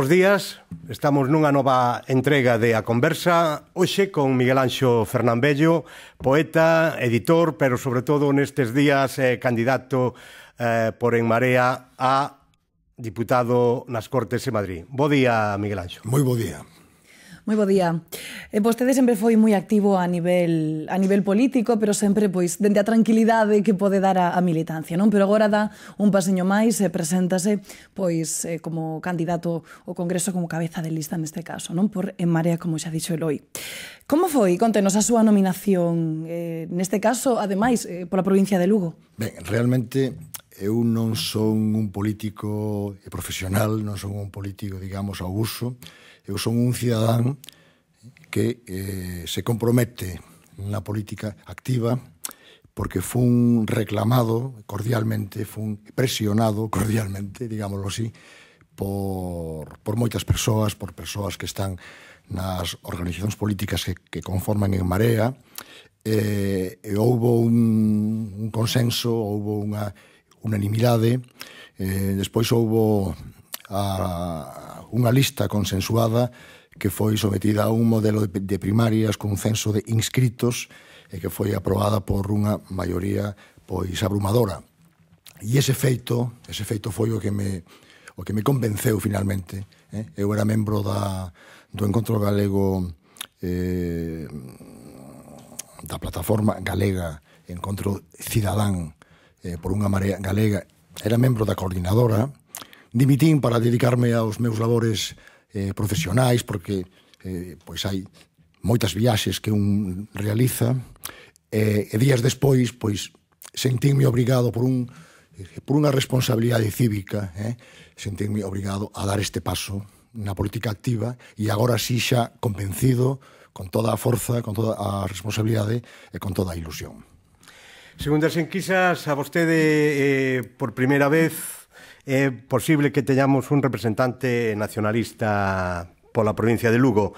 Bos días, estamos nunha nova entrega de A Conversa Hoxe con Miguel Anxo Fernambello, poeta, editor Pero sobre todo nestes días eh, candidato eh, por En Marea a diputado nas Cortes de Madrid Bo día, Miguel Anxo Moi bo día Moi bo día. Pois, vostede sempre foi moi activo a nivel a nivel político, pero sempre pois dende a tranquilidade que pode dar a, a militancia, non? Pero agora dá un paseño máis e preséntase pois eh, como candidato ao Congreso como cabeza de lista neste caso, non? Por En Marea, como xa dixo Eloi. Como foi? Contenos a súa nominación eh, neste caso, ademais, eh, pola provincia de Lugo. Ben, realmente eu non son un político profesional, non son un político, digamos, ao uso, eu son un cidadán que eh, se compromete na política activa porque fun reclamado cordialmente, fun presionado cordialmente, digámoslo así, por, por moitas persoas, por persoas que están nas organizacións políticas que, que conforman en Marea, eh, e houbo un, un consenso, houbo unha unanimidade, eh, despois houbo a unha lista consensuada que foi sometida a un modelo de primarias con un censo de inscritos e que foi aprobada por unha maioría pois abrumadora. E ese feito, ese feito foi o que me o que me convenceu finalmente. Eh? Eu era membro da, do Encontro Galego eh, da plataforma galega Encontro Cidadán eh, por unha marea galega. Era membro da coordinadora dimitín para dedicarme aos meus labores eh, profesionais, porque eh, pois hai moitas viaxes que un realiza, eh, e días despois, pois, sentínme obrigado por un eh, por unha responsabilidade cívica, eh, sentínme obrigado a dar este paso na política activa e agora si xa convencido con toda a forza, con toda a responsabilidade e con toda a ilusión. Segundo as enquisas, a vostede eh, por primeira vez é posible que teñamos un representante nacionalista pola provincia de Lugo.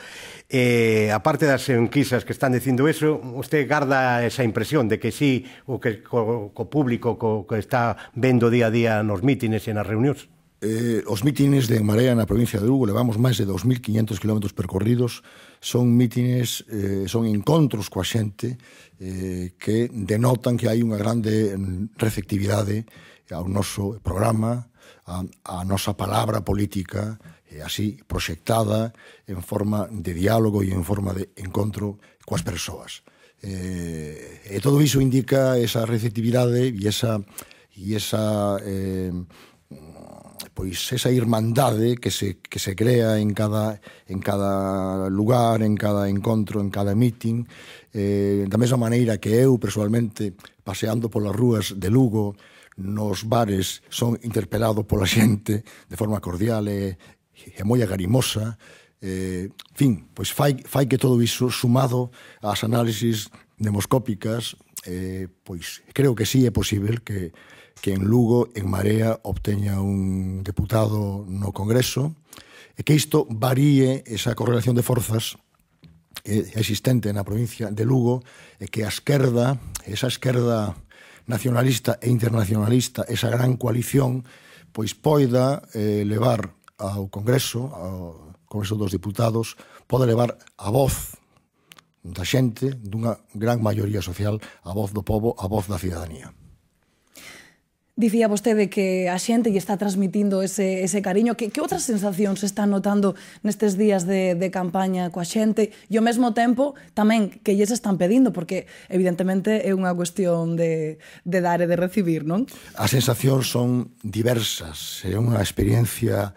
eh, a parte das enquisas que están dicindo eso, usted garda esa impresión de que sí, o que co, co público co, que está vendo día a día nos mítines e nas reunións? Eh, os mítines de Marea na provincia de Lugo levamos máis de 2.500 km percorridos son mítines, eh, son encontros coa xente eh, que denotan que hai unha grande receptividade ao noso programa a, a nosa palabra política é así proxectada en forma de diálogo e en forma de encontro coas persoas. Eh, e todo iso indica esa receptividade e esa e esa eh, pois esa irmandade que se que se crea en cada en cada lugar, en cada encontro, en cada meeting, eh da mesma maneira que eu persoalmente paseando polas rúas de Lugo nos bares son interpelado pola xente de forma cordial e, e moi agarimosa. Eh, fin, pois fai, fai que todo iso sumado ás análisis demoscópicas eh, pois creo que sí é posible que, que en Lugo, en Marea, obteña un deputado no Congreso e que isto varíe esa correlación de forzas eh, existente na provincia de Lugo e que a esquerda, esa esquerda nacionalista e internacionalista esa gran coalición pois poida eh, levar ao Congreso, ao Congreso dos Diputados, pode levar a voz da xente, dunha gran maioría social, a voz do povo, a voz da cidadanía. Dicía vostede que a xente lle está transmitindo ese, ese cariño. Que, que outras sensacións están notando nestes días de, de campaña coa xente? E ao mesmo tempo, tamén, que se están pedindo? Porque, evidentemente, é unha cuestión de, de dar e de recibir, non? As sensacións son diversas. É unha experiencia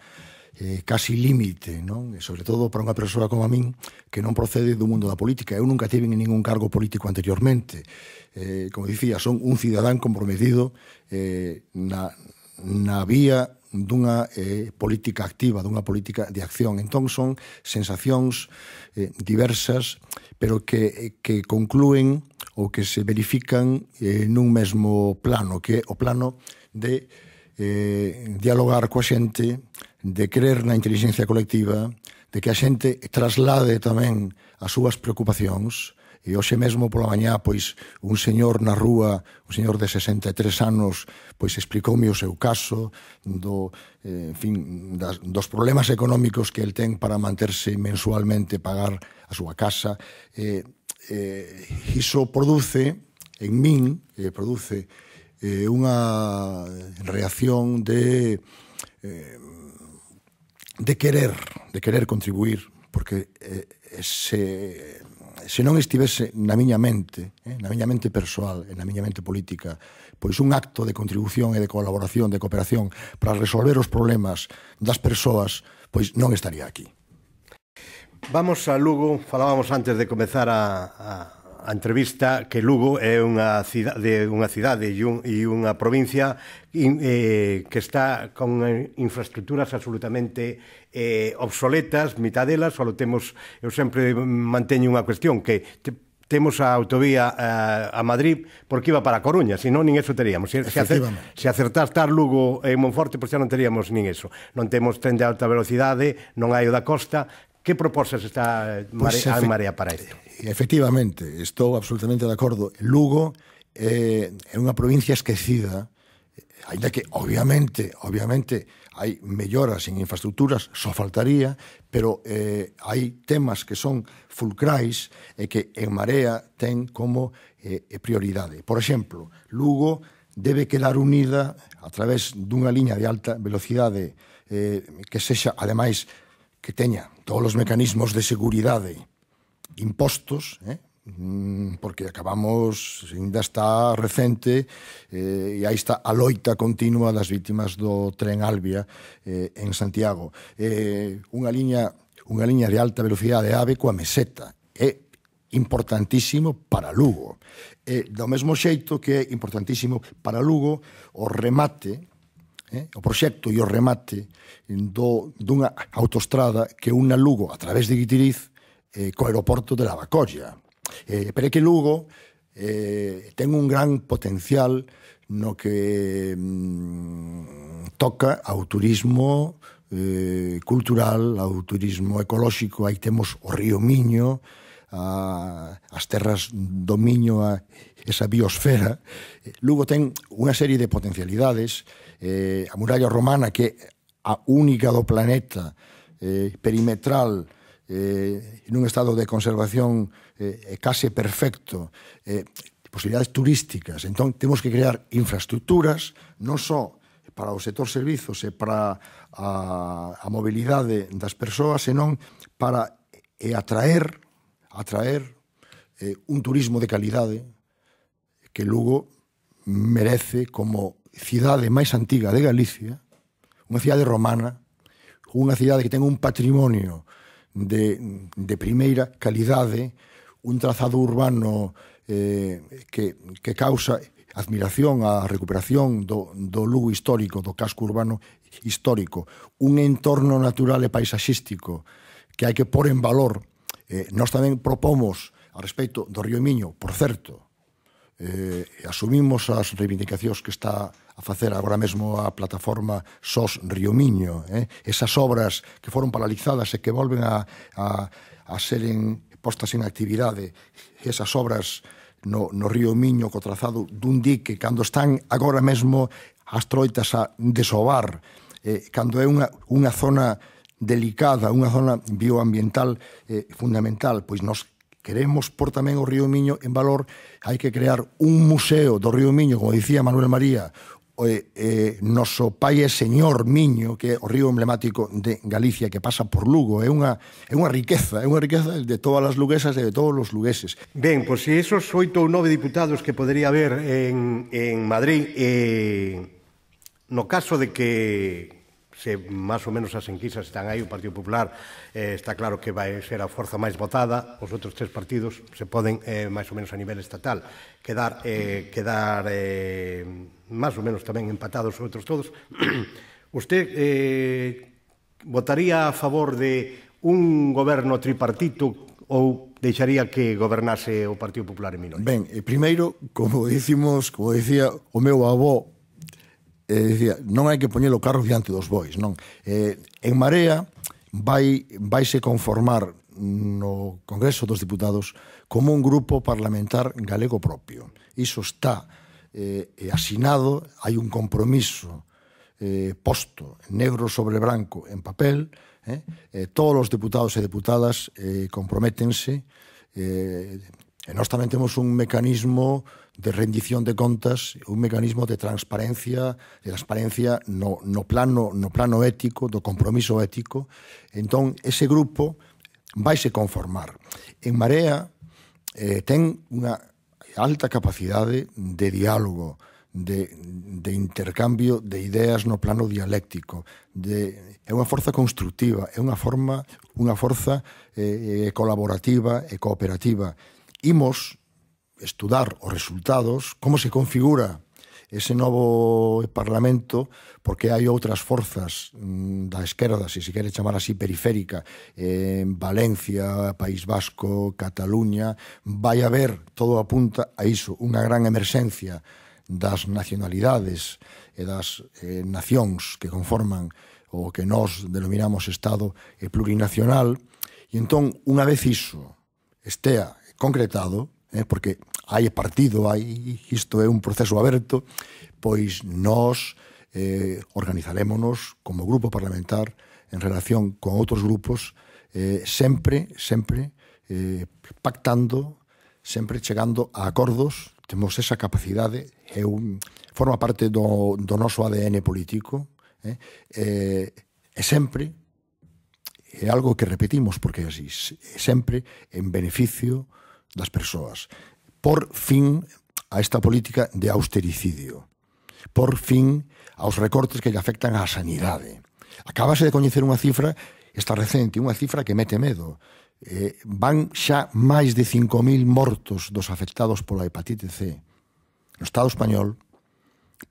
eh, casi límite, non? E sobre todo para unha persoa como a min que non procede do mundo da política. Eu nunca tive ningún cargo político anteriormente. Eh, como dicía, son un cidadán comprometido eh, na, na vía dunha eh, política activa, dunha política de acción. Entón son sensacións eh, diversas, pero que, que concluen ou que se verifican eh, nun mesmo plano, que é o plano de eh, dialogar coa xente, de crer na inteligencia colectiva, de que a xente traslade tamén as súas preocupacións, E hoxe mesmo pola mañá, pois, un señor na rúa, un señor de 63 anos, pois explicoume o seu caso do, eh, en fin, das, dos problemas económicos que el ten para manterse mensualmente pagar a súa casa. Eh, eh, iso produce en min, eh, produce eh, unha reacción de eh, de querer, de querer contribuir, porque eh, se, se non estivese na miña mente, eh, na miña mente persoal na miña mente política, pois un acto de contribución e de colaboración, de cooperación para resolver os problemas das persoas, pois non estaría aquí. Vamos a Lugo, falábamos antes de comezar a, a, a entrevista que Lugo é unha cidade, unha cidade e, un, e unha provincia in, eh, que está con infraestructuras absolutamente eh, obsoletas, mitadelas, delas, só temos, eu sempre manteño unha cuestión que te, temos a autovía a, eh, a Madrid porque iba para a Coruña, senón nin eso teríamos. Se, se, acer, se acertar estar Lugo e Monforte, pois xa non teríamos nin eso. Non temos tren de alta velocidade, non hai o da costa, Que propostas está eh, pues a Marea para isto? Eh, efectivamente, estou absolutamente de acordo. Lugo eh, é unha provincia esquecida, eh, ainda que obviamente, obviamente hai melloras en infraestructuras, só faltaría, pero eh, hai temas que son fulcrais e que en Marea ten como eh, prioridade. Por exemplo, Lugo debe quedar unida a través dunha liña de alta velocidade eh, que sexa, ademais, que teña todos os mecanismos de seguridade impostos, eh? Mm, porque acabamos, ainda está recente, eh, e aí está a loita continua das vítimas do tren Albia eh, en Santiago. Eh, unha liña unha liña de alta velocidade AVE coa meseta. É importantísimo para Lugo. E, eh, do mesmo xeito que é importantísimo para Lugo o remate eh, o proxecto e o remate do, dunha autostrada que una Lugo a través de Guitiriz eh, co aeroporto de Lavacolla. Eh, pero é que Lugo eh, ten un gran potencial no que mm, toca ao turismo eh, cultural, ao turismo ecolóxico, aí temos o río Miño, a, as terras do Miño, a esa biosfera, Lugo ten unha serie de potencialidades, eh, a muralla romana que é a única do planeta eh, perimetral eh, nun estado de conservación eh, case perfecto, eh, posibilidades turísticas. Entón, temos que crear infraestructuras, non só para o sector servizos e para a, a mobilidade das persoas, senón para e atraer atraer eh, un turismo de calidade que Lugo merece como cidade máis antiga de Galicia, unha cidade romana, unha cidade que ten un patrimonio de, de primeira calidade, un trazado urbano eh, que, que causa admiración á recuperación do, do Lugo histórico, do casco urbano histórico, un entorno natural e paisaxístico que hai que pôr en valor Eh, nós tamén propomos a respecto do Río Miño, por certo, eh, asumimos as reivindicacións que está a facer agora mesmo a plataforma SOS Río Miño, eh? esas obras que foron paralizadas e que volven a, a, a ser en, postas en actividade, esas obras no, no Río Miño co trazado dun dique, cando están agora mesmo as troitas a desovar, eh, cando é unha, unha zona delicada, unha zona bioambiental eh, fundamental, pois nos queremos por tamén o Río Miño en valor, hai que crear un museo do Río Miño, como dicía Manuel María, eh, eh, noso pai e señor Miño, que é o río emblemático de Galicia que pasa por Lugo, é unha, é unha riqueza, é unha riqueza de todas as luguesas e de todos os lugueses. Ben, pois se esos oito ou nove diputados que podería haber en, en Madrid, eh, no caso de que se máis ou menos as enquisas están aí, o Partido Popular eh, está claro que vai ser a forza máis votada, os outros tres partidos se poden eh, máis ou menos a nivel estatal quedar, eh, quedar eh, máis ou menos tamén empatados os outros todos. Usted eh, votaría a favor de un goberno tripartito ou deixaría que gobernase o Partido Popular en minoría? Ben, eh, primeiro, como dicimos, como dicía o meu avó eh, dicía, non hai que poñer o carro diante dos bois, non. Eh, en Marea vai vaise conformar no Congreso dos Diputados como un grupo parlamentar galego propio. Iso está eh, asinado, hai un compromiso eh, posto negro sobre branco en papel, eh, eh, todos os deputados e deputadas eh, comprométense eh, e nós tamén temos un mecanismo eh, de rendición de contas, un mecanismo de transparencia, de transparencia no, no, plano, no plano ético, do compromiso ético. Entón, ese grupo vaise conformar. En Marea eh, ten unha alta capacidade de diálogo, de, de intercambio de ideas no plano dialéctico. De, é unha forza constructiva, é unha forma unha forza eh, eh colaborativa e cooperativa. Imos estudar os resultados, como se configura ese novo Parlamento, porque hai outras forzas mm, da esquerda, se se quere chamar así periférica, en Valencia, País Vasco, Cataluña, vai haber, todo apunta a iso, unha gran emerxencia das nacionalidades e das eh, nacións que conforman o que nós denominamos Estado e plurinacional, e entón, unha vez iso estea concretado, eh, porque hai partido, hai, isto é un proceso aberto, pois nós eh, organizarémonos como grupo parlamentar en relación con outros grupos eh, sempre, sempre eh, pactando, sempre chegando a acordos, temos esa capacidade, é un, forma parte do, do noso ADN político, eh, eh, e sempre é algo que repetimos porque así, sempre en beneficio das persoas. Por fin a esta política de austericidio. Por fin aos recortes que lle afectan á sanidade. Acabase de coñecer unha cifra esta recente, unha cifra que mete medo. Eh, van xa máis de 5.000 mortos dos afectados pola hepatite C no Estado español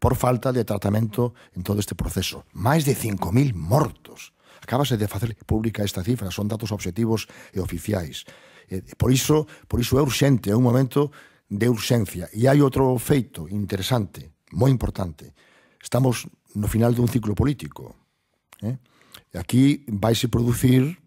por falta de tratamento en todo este proceso. Máis de 5.000 mortos. Acábase de facer pública esta cifra, son datos objetivos e oficiais. E, eh, por iso, por iso é urxente, é un momento de urxencia. E hai outro feito interesante, moi importante. Estamos no final dun ciclo político. Eh? E aquí vaise producir,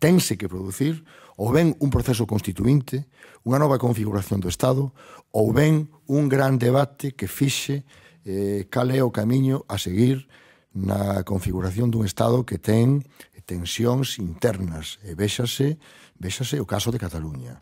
tense que producir, ou ben un proceso constituinte, unha nova configuración do Estado, ou ben un gran debate que fixe eh, cal é o camiño a seguir na configuración dun Estado que ten tensións internas e véxase Véxase o caso de Cataluña.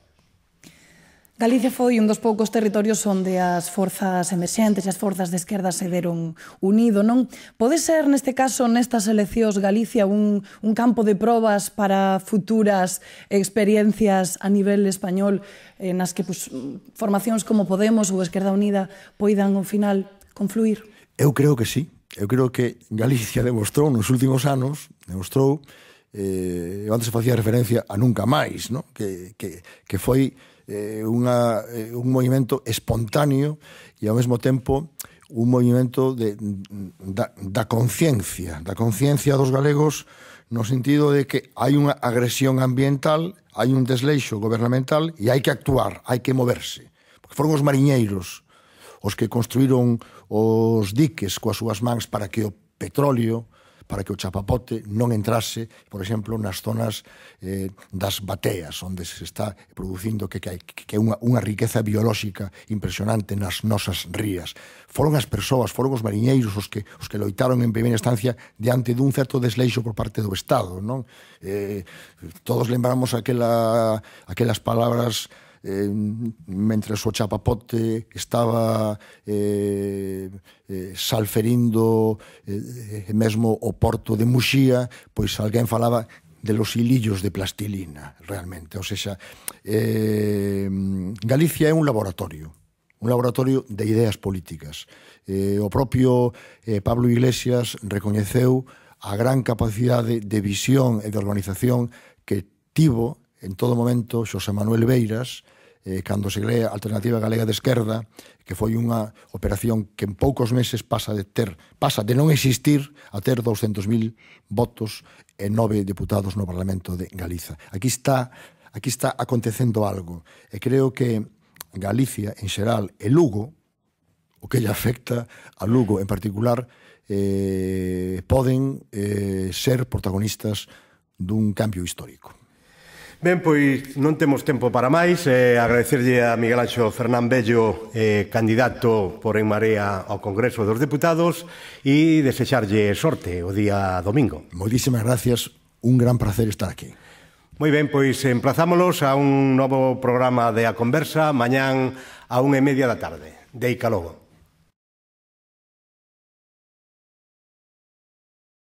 Galicia foi un dos poucos territorios onde as forzas emerxentes e as forzas de esquerda se deron unido, non? Pode ser neste caso nestas eleccións Galicia un, un campo de probas para futuras experiencias a nivel español eh, nas que pues, formacións como Podemos ou Esquerda Unida poidan ao final confluir? Eu creo que sí. Eu creo que Galicia demostrou nos últimos anos, demostrou eh, eu antes facía referencia a Nunca Máis, no? que, que, que foi eh, unha, eh, un movimento espontáneo e ao mesmo tempo un movimento de, da, da conciencia, da conciencia dos galegos no sentido de que hai unha agresión ambiental, hai un desleixo gobernamental e hai que actuar, hai que moverse. Porque foron os mariñeiros os que construíron os diques coas súas mans para que o petróleo, para que o chapapote non entrase, por exemplo, nas zonas eh, das bateas, onde se está producindo que, que, que unha, unha riqueza biolóxica impresionante nas nosas rías. Foron as persoas, foron os mariñeiros os que, os que loitaron en primeira instancia diante dun certo desleixo por parte do Estado. Non? Eh, todos lembramos aquela, aquelas palabras eh, mentre o chapapote estaba eh, eh, salferindo eh, eh, mesmo o porto de Muxía, pois alguén falaba de los hilillos de plastilina, realmente. O sea, eh, Galicia é un laboratorio, un laboratorio de ideas políticas. Eh, o propio eh, Pablo Iglesias recoñeceu a gran capacidade de visión e de organización que tivo en todo momento Xosé Manuel Beiras, eh, cando se crea Alternativa Galega de Esquerda, que foi unha operación que en poucos meses pasa de ter pasa de non existir a ter 200.000 votos e nove deputados no Parlamento de Galiza. Aquí está aquí está acontecendo algo e creo que Galicia en xeral e Lugo o que lle afecta a Lugo en particular eh, poden eh, ser protagonistas dun cambio histórico. Ben, pois non temos tempo para máis. Eh, agradecerlle a Miguel Anxo Fernán Bello, eh, candidato por En Marea ao Congreso dos Deputados, e desexarlle sorte o día domingo. Moitísimas gracias, un gran placer estar aquí. Moi ben, pois emplazámolos a un novo programa de A Conversa, mañán a unha e media da tarde. Deica logo.